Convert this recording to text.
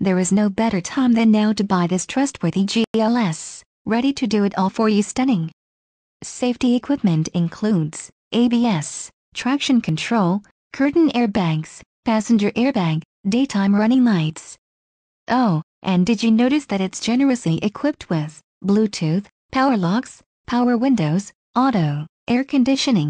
There is no better time than now to buy this trustworthy GLS, ready to do it all for you stunning. Safety equipment includes ABS, traction control, curtain airbags, passenger airbag, daytime running lights. Oh, and did you notice that it's generously equipped with Bluetooth, power locks, power windows, auto, air conditioning,